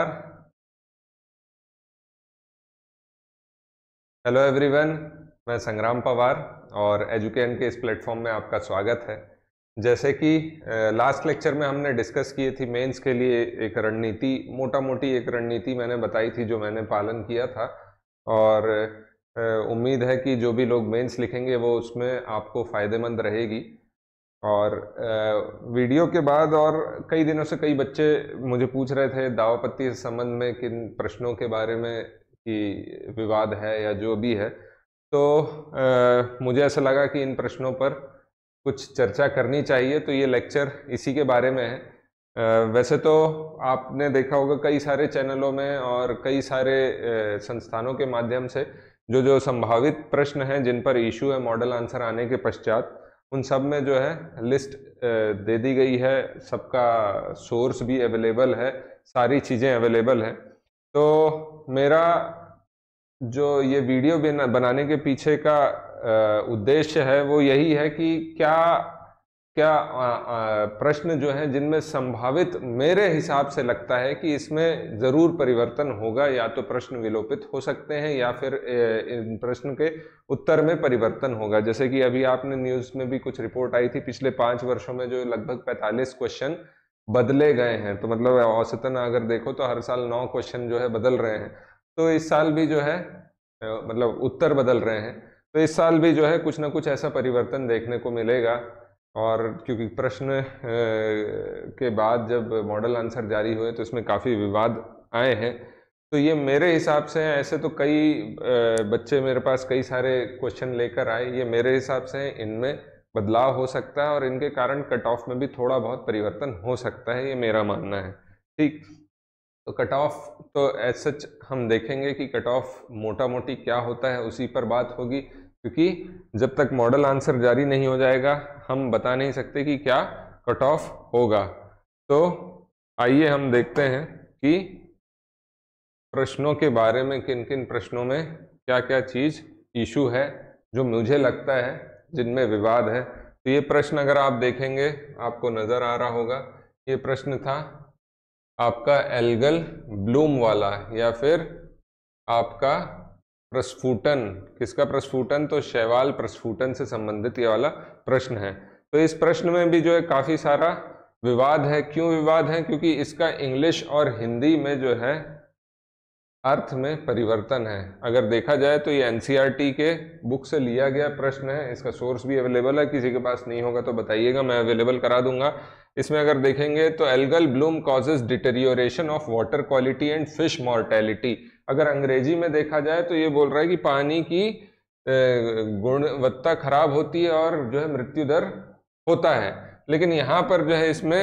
hello everyone मैं संग्राम पवार और एजुकेशन के इस प्लेटफॉर्म में आपका स्वागत है जैसे कि लास्ट लेक्चर में हमने डिस्कस किए थी मेंस के लिए एक रणनीति मोटा मोटी एक रणनीति मैंने बताई थी जो मैंने पालन किया था और उम्मीद है कि जो भी लोग मेंस लिखेंगे वो उसमें आपको फ़ायदेमंद रहेगी और वीडियो के बाद और कई दिनों से कई बच्चे मुझे पूछ रहे थे दावापत्ती इस संबंध में किन प्रश्नों के बारे में कि विवाद है या जो भी है तो आ, मुझे ऐसा लगा कि इन प्रश्नों पर कुछ चर्चा करनी चाहिए तो ये लेक्चर इसी के बारे में है आ, वैसे तो आपने देखा होगा कई सारे चैनलों में और कई सारे संस्थानों के माध्यम से जो जो संभावित प्रश्न हैं जिन पर इशू है मॉडल आंसर आने के पश्चात उन सब में जो है लिस्ट दे दी गई है सबका सोर्स भी अवेलेबल है सारी चीज़ें अवेलेबल है तो मेरा जो ये वीडियो बनाने के पीछे का उद्देश्य है वो यही है कि क्या क्या प्रश्न जो हैं जिनमें संभावित मेरे हिसाब से लगता है कि इसमें ज़रूर परिवर्तन होगा या तो प्रश्न विलोपित हो सकते हैं या फिर इन प्रश्न के उत्तर में परिवर्तन होगा जैसे कि अभी आपने न्यूज़ में भी कुछ रिपोर्ट आई थी पिछले पाँच वर्षों में जो लगभग पैंतालीस क्वेश्चन बदले गए हैं तो मतलब औसतन अगर देखो तो हर साल नौ क्वेश्चन जो है बदल रहे हैं तो इस साल भी जो है मतलब उत्तर बदल रहे हैं तो इस साल भी जो है कुछ ना कुछ ऐसा परिवर्तन देखने को मिलेगा और क्योंकि प्रश्न के बाद जब मॉडल आंसर जारी हुए तो इसमें काफ़ी विवाद आए हैं तो ये मेरे हिसाब से ऐसे तो कई बच्चे मेरे पास कई सारे क्वेश्चन लेकर आए ये मेरे हिसाब से इनमें बदलाव हो सकता है और इनके कारण कट ऑफ में भी थोड़ा बहुत परिवर्तन हो सकता है ये मेरा मानना है ठीक तो कट ऑफ तो एज सच हम देखेंगे कि कट ऑफ मोटा मोटी क्या होता है उसी पर बात होगी क्योंकि जब तक मॉडल आंसर जारी नहीं हो जाएगा हम बता नहीं सकते कि क्या कट ऑफ होगा तो आइए हम देखते हैं कि प्रश्नों के बारे में किन किन प्रश्नों में क्या क्या चीज़ इशू है जो मुझे लगता है जिनमें विवाद है तो ये प्रश्न अगर आप देखेंगे आपको नज़र आ रहा होगा ये प्रश्न था आपका एल्गल ब्लूम वाला या फिर आपका प्रस्फुटन किसका प्रस्फुटन तो शैवाल प्रस्फुटन से संबंधित ये वाला प्रश्न है तो इस प्रश्न में भी जो है काफ़ी सारा विवाद है क्यों विवाद है क्योंकि इसका इंग्लिश और हिंदी में जो है अर्थ में परिवर्तन है अगर देखा जाए तो ये एन e के बुक से लिया गया प्रश्न है इसका सोर्स भी अवेलेबल है किसी के पास नहीं होगा तो बताइएगा मैं अवेलेबल करा दूंगा इसमें अगर देखेंगे तो algal bloom causes deterioration of water quality and fish mortality अगर अंग्रेजी में देखा जाए तो ये बोल रहा है कि पानी की गुणवत्ता खराब होती है और जो है मृत्यु दर होता है लेकिन यहाँ पर जो है इसमें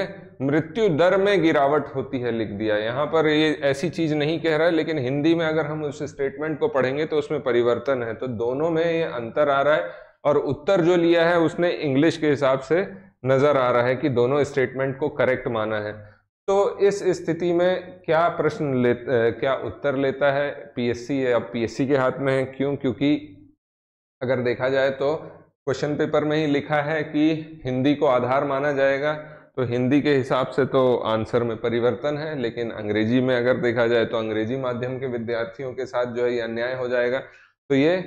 मृत्यु दर में गिरावट होती है लिख दिया यहाँ पर ये ऐसी चीज़ नहीं कह रहा है लेकिन हिंदी में अगर हम उस स्टेटमेंट को पढ़ेंगे तो उसमें परिवर्तन है तो दोनों में ये अंतर आ रहा है और उत्तर जो लिया है उसने इंग्लिश के हिसाब से नज़र आ रहा है कि दोनों स्टेटमेंट को करेक्ट माना है तो इस स्थिति में क्या प्रश्न ले क्या उत्तर लेता है पीएससी अब पीएससी के हाथ में है क्यों क्योंकि अगर देखा जाए तो क्वेश्चन पेपर में ही लिखा है कि हिंदी को आधार माना जाएगा तो हिंदी के हिसाब से तो आंसर में परिवर्तन है लेकिन अंग्रेजी में अगर देखा जाए तो अंग्रेजी माध्यम के विद्यार्थियों के साथ जो है ये अन्याय हो जाएगा तो ये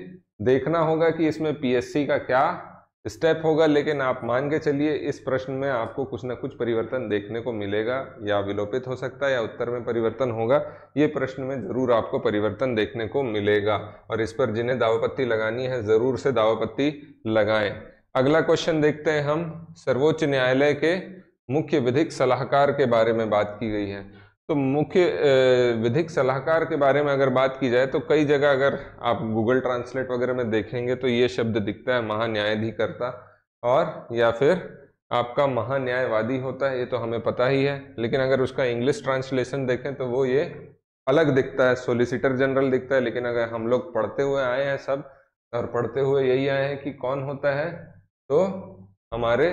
देखना होगा कि इसमें पीएससी का क्या स्टेप होगा लेकिन आप मान के चलिए इस प्रश्न में आपको कुछ ना कुछ परिवर्तन देखने को मिलेगा या विलोपित हो सकता है या उत्तर में परिवर्तन होगा ये प्रश्न में ज़रूर आपको परिवर्तन देखने को मिलेगा और इस पर जिन्हें दावापत्ती लगानी है ज़रूर से दावापत्ती लगाएं अगला क्वेश्चन देखते हैं हम सर्वोच्च न्यायालय के मुख्य विधिक सलाहकार के बारे में बात की गई है तो मुख्य विधिक सलाहकार के बारे में अगर बात की जाए तो कई जगह अगर आप गूगल ट्रांसलेट वगैरह में देखेंगे तो ये शब्द दिखता है महान्यायाधिकर्ता और या फिर आपका महान्यायवादी होता है ये तो हमें पता ही है लेकिन अगर उसका इंग्लिश ट्रांसलेशन देखें तो वो ये अलग दिखता है सोलिसिटर जनरल दिखता है लेकिन अगर हम लोग पढ़ते हुए आए हैं सब और पढ़ते हुए यही आए हैं कि कौन होता है तो हमारे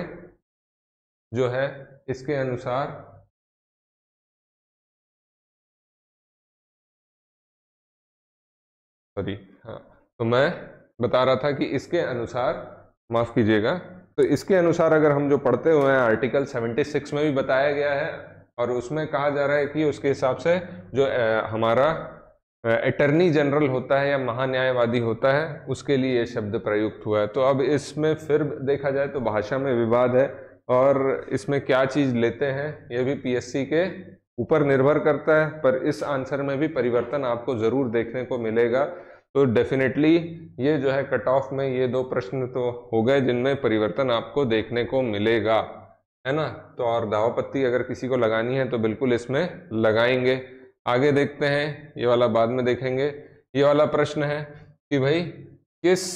जो है इसके अनुसार सॉरी हाँ तो मैं बता रहा था कि इसके अनुसार माफ़ कीजिएगा तो इसके अनुसार अगर हम जो पढ़ते हुए हैं आर्टिकल 76 में भी बताया गया है और उसमें कहा जा रहा है कि उसके हिसाब से जो हमारा अटर्नी जनरल होता है या महान्यायवादी होता है उसके लिए ये शब्द प्रयुक्त हुआ है तो अब इसमें फिर देखा जाए तो भाषा में विवाद है और इसमें क्या चीज़ लेते हैं ये भी पीएससी के ऊपर निर्भर करता है पर इस आंसर में भी परिवर्तन आपको ज़रूर देखने को मिलेगा तो डेफिनेटली ये जो है कट ऑफ में ये दो प्रश्न तो हो गए जिनमें परिवर्तन आपको देखने को मिलेगा है ना तो और दावा पत्ती अगर किसी को लगानी है तो बिल्कुल इसमें लगाएंगे आगे देखते हैं ये वाला बाद में देखेंगे ये वाला प्रश्न है कि भाई किस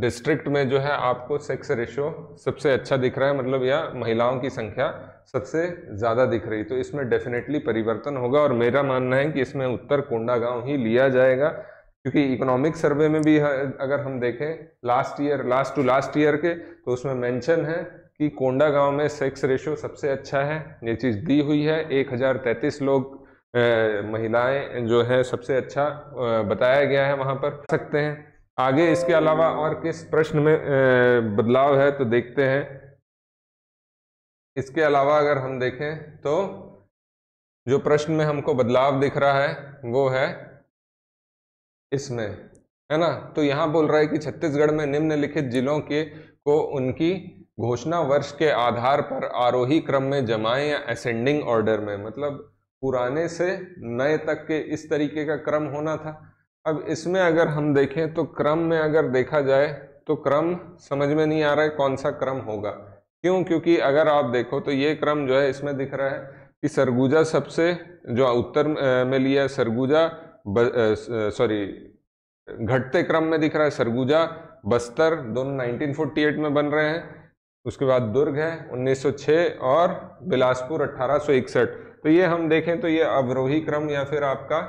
डिस्ट्रिक्ट में जो है आपको सेक्स रेशियो सबसे अच्छा दिख रहा है मतलब या महिलाओं की संख्या सबसे ज़्यादा दिख रही तो इसमें डेफिनेटली परिवर्तन होगा और मेरा मानना है कि इसमें उत्तर कोंडा गांव ही लिया जाएगा क्योंकि इकोनॉमिक सर्वे में भी अगर हम देखें last year last two last year के तो उसमें मेंशन है कि कोंडा गांव में सेक्स रेशियो सबसे अच्छा है ये चीज़ दी हुई है एक लोग महिलाएँ जो है सबसे अच्छा बताया गया है वहाँ पर सकते हैं आगे इसके अलावा और किस प्रश्न में बदलाव है तो देखते हैं इसके अलावा अगर हम देखें तो जो प्रश्न में हमको बदलाव दिख रहा है वो है इसमें है ना तो यहाँ बोल रहा है कि छत्तीसगढ़ में निम्नलिखित जिलों के को उनकी घोषणा वर्ष के आधार पर आरोही क्रम में जमाएं या असेंडिंग ऑर्डर में मतलब पुराने से नए तक के इस तरीके का क्रम होना था अब इसमें अगर हम देखें तो क्रम में अगर देखा जाए तो क्रम समझ में नहीं आ रहा है कौन सा क्रम होगा क्यों क्योंकि अगर आप देखो तो ये क्रम जो है इसमें दिख रहा है कि सरगुजा सबसे जो उत्तर में लिया है सरगुजा सॉरी घटते क्रम में दिख रहा है सरगुजा बस्तर दोनों 1948 में बन रहे हैं उसके बाद दुर्ग है 1906 और बिलासपुर 1861 तो ये हम देखें तो ये अवरोही क्रम या फिर आपका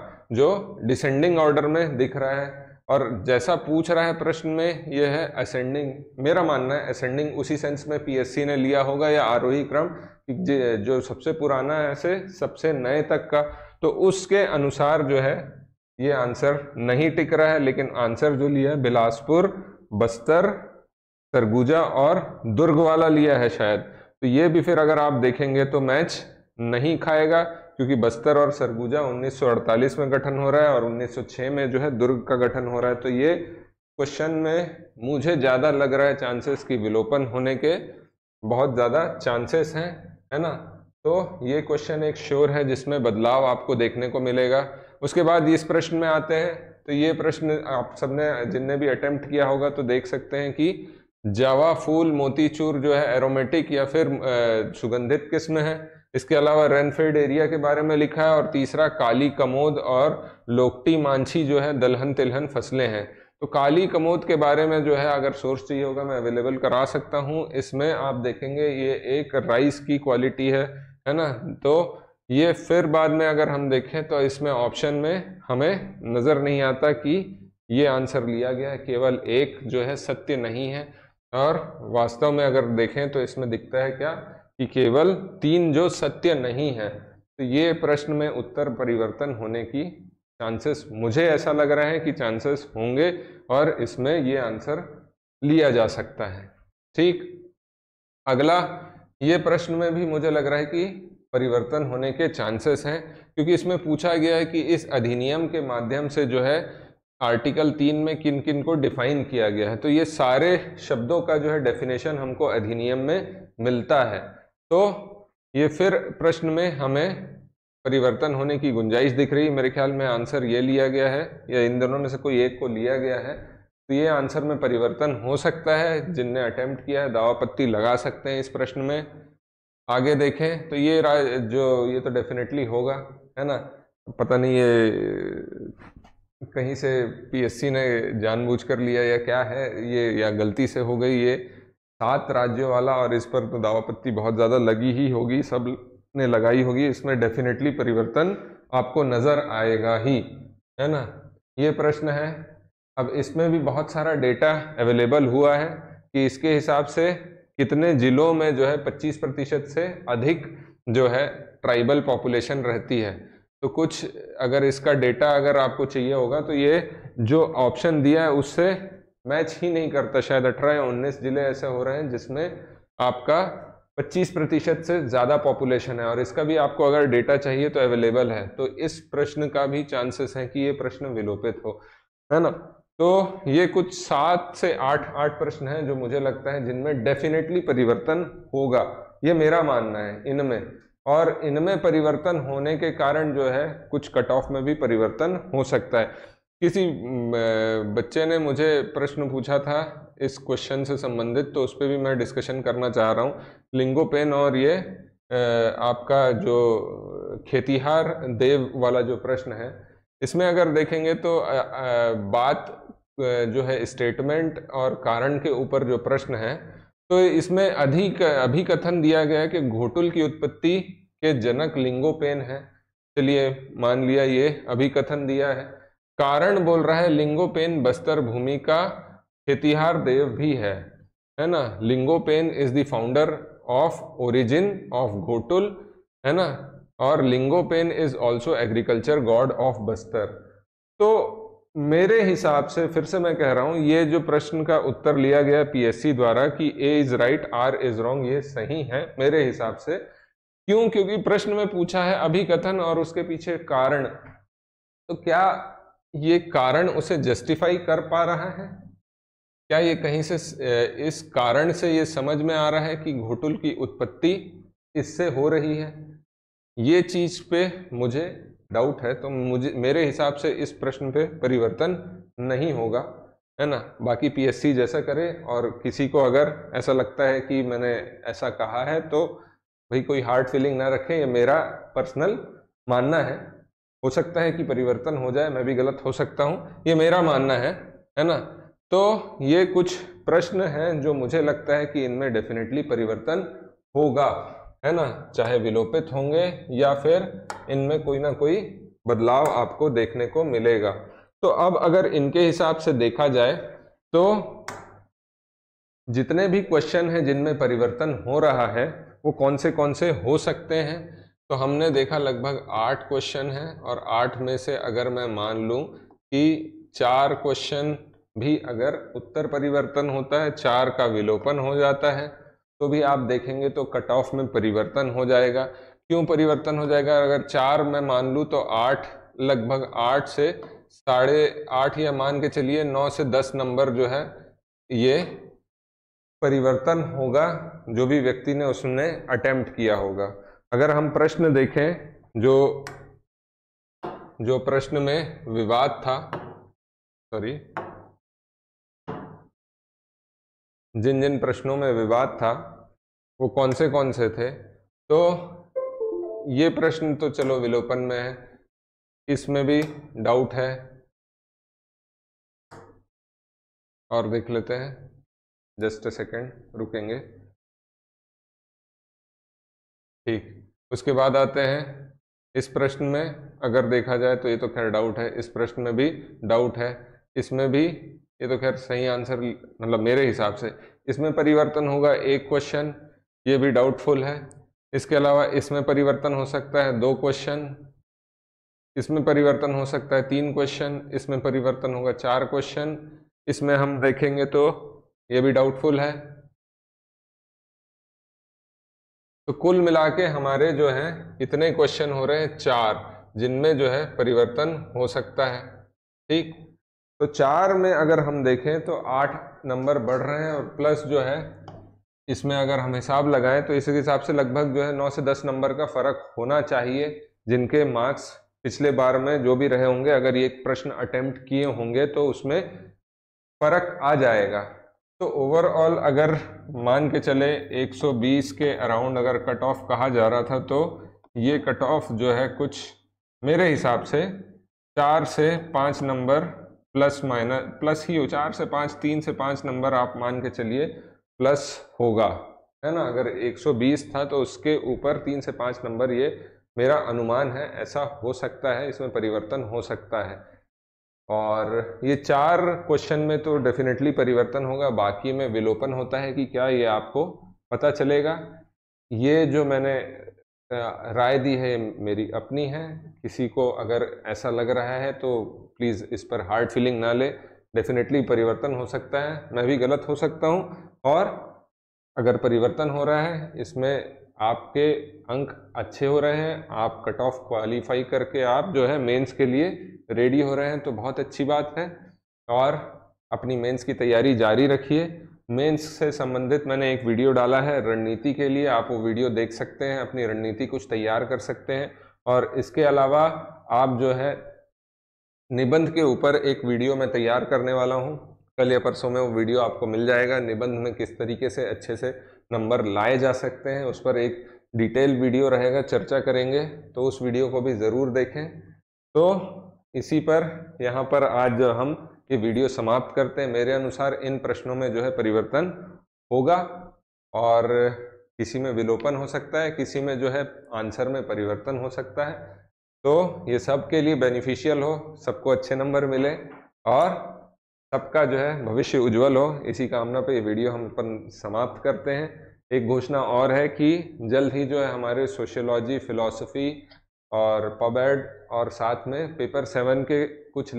जो डिसेंडिंग ऑर्डर में दिख रहा है और जैसा पूछ रहा है प्रश्न में यह है असेंडिंग मेरा मानना है असेंडिंग उसी सेंस में पीएससी ने लिया होगा या आरोही e क्रम जो सबसे पुराना है से सबसे नए तक का तो उसके अनुसार जो है ये आंसर नहीं टिक रहा है लेकिन आंसर जो लिया है बिलासपुर बस्तर सरगुजा और दुर्ग वाला लिया है शायद तो ये भी फिर अगर आप देखेंगे तो मैच नहीं खाएगा क्योंकि बस्तर और सरगुजा 1948 में गठन हो रहा है और 1906 में जो है दुर्ग का गठन हो रहा है तो ये क्वेश्चन में मुझे ज़्यादा लग रहा है चांसेस की विलोपन होने के बहुत ज़्यादा चांसेस हैं है ना तो ये क्वेश्चन एक श्योर है जिसमें बदलाव आपको देखने को मिलेगा उसके बाद इस प्रश्न में आते हैं तो ये प्रश्न आप सबने जिनने भी अटेम्प्ट किया होगा तो देख सकते हैं कि जावा फूल मोतीचूर जो है एरोमेटिक या फिर सुगंधित किस्म है इसके अलावा रेनफेड एरिया के बारे में लिखा है और तीसरा काली कमोद और लोकटी मांछी जो है दलहन तिलहन फसलें हैं तो काली कमोद के बारे में जो है अगर सोर्स चाहिए होगा मैं अवेलेबल करा सकता हूँ इसमें आप देखेंगे ये एक राइस की क्वालिटी है है ना तो ये फिर बाद में अगर हम देखें तो इसमें ऑप्शन में हमें नज़र नहीं आता कि ये आंसर लिया गया है केवल एक जो है सत्य नहीं है और वास्तव में अगर देखें तो इसमें दिखता है क्या कि केवल तीन जो सत्य नहीं है तो ये प्रश्न में उत्तर परिवर्तन होने की चांसेस मुझे ऐसा लग रहा है कि चांसेस होंगे और इसमें ये आंसर लिया जा सकता है ठीक अगला ये प्रश्न में भी मुझे लग रहा है कि परिवर्तन होने के चांसेस हैं क्योंकि इसमें पूछा गया है कि इस अधिनियम के माध्यम से जो है आर्टिकल तीन में किन किन को डिफाइन किया गया है तो ये सारे शब्दों का जो है डेफिनेशन हमको अधिनियम में मिलता है तो ये फिर प्रश्न में हमें परिवर्तन होने की गुंजाइश दिख रही है मेरे ख्याल में आंसर ये लिया गया है या इन दोनों में से कोई एक को लिया गया है तो ये आंसर में परिवर्तन हो सकता है जिनने अटेम्प्ट किया है पत्ती लगा सकते हैं इस प्रश्न में आगे देखें तो ये जो ये तो डेफिनेटली होगा है ना पता नहीं ये कहीं से पीएससी ने जानबूझ कर लिया या क्या है ये या गलती से हो गई ये सात राज्यों वाला और इस पर तो दावापत्ति बहुत ज़्यादा लगी ही होगी सब ने लगाई होगी इसमें डेफिनेटली परिवर्तन आपको नज़र आएगा ही है ना ये प्रश्न है अब इसमें भी बहुत सारा डेटा अवेलेबल हुआ है कि इसके हिसाब से कितने ज़िलों में जो है 25 प्रतिशत से अधिक जो है ट्राइबल पॉपुलेशन रहती है तो कुछ अगर इसका डेटा अगर आपको चाहिए होगा तो ये जो ऑप्शन दिया है उससे मैच ही नहीं करता शायद अठारह या उन्नीस ज़िले ऐसे हो रहे हैं जिसमें आपका 25 प्रतिशत से ज़्यादा पॉपुलेशन है और इसका भी आपको अगर डेटा चाहिए तो अवेलेबल है तो इस प्रश्न का भी चांसेस है कि ये प्रश्न विलोपित हो है ना तो ये कुछ सात से आठ आठ प्रश्न हैं जो मुझे लगता है जिनमें डेफिनेटली परिवर्तन होगा ये मेरा मानना है इनमें और इनमें परिवर्तन होने के कारण जो है कुछ कट ऑफ में भी परिवर्तन हो सकता है किसी बच्चे ने मुझे प्रश्न पूछा था इस क्वेश्चन से संबंधित तो उस पर भी मैं डिस्कशन करना चाह रहा हूँ लिंगोपेन और ये आपका जो खेतीहार देव वाला जो प्रश्न है इसमें अगर देखेंगे तो बात जो है स्टेटमेंट और कारण के ऊपर जो प्रश्न है तो इसमें अधिक अभी कथन दिया गया है कि घोटुल की उत्पत्ति के जनक लिंगोपेन है चलिए मान लिया ये अभी कथन दिया है कारण बोल रहा है लिंगोपेन बस्तर भूमि का खेतिहार देव भी है है ना Lingopen is the founder of origin of Ghotul है ना और Lingopen is also agriculture god of Bastar तो मेरे हिसाब से फिर से मैं कह रहा हूं ये जो प्रश्न का उत्तर लिया गया पीएससी द्वारा कि A is right R is wrong ये सही है मेरे हिसाब से क्यों क्योंकि प्रश्न में पूछा है अभिकथन और उसके पीछे कारण तो क्या ये कारण उसे जस्टिफाई कर पा रहा है क्या ये कहीं से इस कारण से ये समझ में आ रहा है कि घोटुल की उत्पत्ति इससे हो रही है ये चीज पे मुझे डाउट है तो मुझे मेरे हिसाब से इस प्रश्न पे परिवर्तन नहीं होगा है ना बाकी पीएससी जैसा करे और किसी को अगर ऐसा लगता है कि मैंने ऐसा कहा है तो भाई कोई हार्ड फीलिंग ना रखें ये मेरा पर्सनल मानना है हो सकता है कि परिवर्तन हो जाए मैं भी गलत हो सकता हूँ ये मेरा मानना है है ना तो ये कुछ प्रश्न हैं जो मुझे लगता है कि इनमें डेफिनेटली परिवर्तन होगा है ना चाहे विलोपित होंगे या फिर इनमें कोई ना कोई बदलाव आपको देखने को मिलेगा तो अब अगर इनके हिसाब से देखा जाए तो जितने भी क्वेश्चन हैं जिनमें परिवर्तन हो रहा है वो कौन से कौन से हो सकते हैं तो हमने देखा लगभग आठ क्वेश्चन हैं और आठ में से अगर मैं मान लूँ कि चार क्वेश्चन भी अगर उत्तर परिवर्तन होता है चार का विलोपन हो जाता है तो भी आप देखेंगे तो कट ऑफ में परिवर्तन हो जाएगा क्यों परिवर्तन हो जाएगा अगर चार मैं मान लूँ तो आठ लगभग आठ से साढ़े आठ या मान के चलिए नौ से दस नंबर जो है ये परिवर्तन होगा जो भी व्यक्ति ने उसने अटेम्प्ट किया होगा अगर हम प्रश्न देखें जो जो प्रश्न में विवाद था सॉरी जिन जिन प्रश्नों में विवाद था वो कौन से कौन से थे तो ये प्रश्न तो चलो विलोपन में है इसमें भी डाउट है और देख लेते हैं जस्ट अ सेकेंड रुकेंगे ठीक उसके बाद आते हैं इस प्रश्न में अगर देखा जाए तो ये तो खैर डाउट है इस प्रश्न में भी डाउट है इसमें भी ये तो खैर सही आंसर मतलब मेरे हिसाब से इसमें परिवर्तन होगा एक क्वेश्चन ये भी डाउटफुल है इसके अलावा इसमें परिवर्तन हो सकता है दो क्वेश्चन इसमें परिवर्तन हो सकता है तीन क्वेश्चन इसमें परिवर्तन होगा चार क्वेश्चन इसमें हम देखेंगे तो ये भी डाउटफुल है तो कुल मिला के हमारे जो हैं इतने क्वेश्चन हो रहे हैं चार जिनमें जो है परिवर्तन हो सकता है ठीक तो चार में अगर हम देखें तो आठ नंबर बढ़ रहे हैं और प्लस जो है इसमें अगर हम हिसाब लगाएं तो इस हिसाब से लगभग जो है नौ से दस नंबर का फर्क होना चाहिए जिनके मार्क्स पिछले बार में जो भी रहे होंगे अगर ये प्रश्न अटेम्प्ट किए होंगे तो उसमें फर्क आ जाएगा तो ओवरऑल अगर मान के चले 120 के अराउंड अगर कट ऑफ कहा जा रहा था तो ये कट ऑफ जो है कुछ मेरे हिसाब से चार से पाँच नंबर प्लस माइनस प्लस ही हो चार से पाँच तीन से पाँच नंबर आप मान के चलिए प्लस होगा है ना अगर 120 था तो उसके ऊपर तीन से पाँच नंबर ये मेरा अनुमान है ऐसा हो सकता है इसमें परिवर्तन हो सकता है और ये चार क्वेश्चन में तो डेफिनेटली परिवर्तन होगा बाकी में विलोपन होता है कि क्या ये आपको पता चलेगा ये जो मैंने राय दी है मेरी अपनी है किसी को अगर ऐसा लग रहा है तो प्लीज़ इस पर हार्ड फीलिंग ना ले डेफिनेटली परिवर्तन हो सकता है मैं भी गलत हो सकता हूँ और अगर परिवर्तन हो रहा है इसमें आपके अंक अच्छे हो रहे हैं आप कट ऑफ क्वालिफाई करके आप जो है मेंस के लिए रेडी हो रहे हैं तो बहुत अच्छी बात है और अपनी मेंस की तैयारी जारी रखिए मेंस से संबंधित मैंने एक वीडियो डाला है रणनीति के लिए आप वो वीडियो देख सकते हैं अपनी रणनीति कुछ तैयार कर सकते हैं और इसके अलावा आप जो है निबंध के ऊपर एक वीडियो मैं तैयार करने वाला हूँ कल या परसों में वो वीडियो आपको मिल जाएगा निबंध में किस तरीके से अच्छे से नंबर लाए जा सकते हैं उस पर एक डिटेल वीडियो रहेगा चर्चा करेंगे तो उस वीडियो को भी ज़रूर देखें तो इसी पर यहाँ पर आज हम ये वीडियो समाप्त करते हैं मेरे अनुसार इन प्रश्नों में जो है परिवर्तन होगा और किसी में विलोपन हो सकता है किसी में जो है आंसर में परिवर्तन हो सकता है तो ये सब के लिए बेनिफिशियल हो सबको अच्छे नंबर मिले और सबका जो है भविष्य उज्जवल हो इसी कामना पे ये वीडियो हम अपन समाप्त करते हैं एक घोषणा और है कि जल्द ही जो है हमारे सोशियोलॉजी फिलॉसफी और पबैड और साथ में पेपर सेवन के कुछ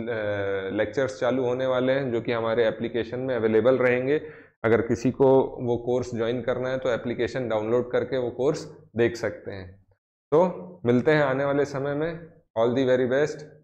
लेक्चर्स चालू होने वाले हैं जो कि हमारे एप्लीकेशन में अवेलेबल रहेंगे अगर किसी को वो कोर्स ज्वाइन करना है तो एप्लीकेशन डाउनलोड करके वो कोर्स देख सकते हैं तो मिलते हैं आने वाले समय में ऑल दी वेरी बेस्ट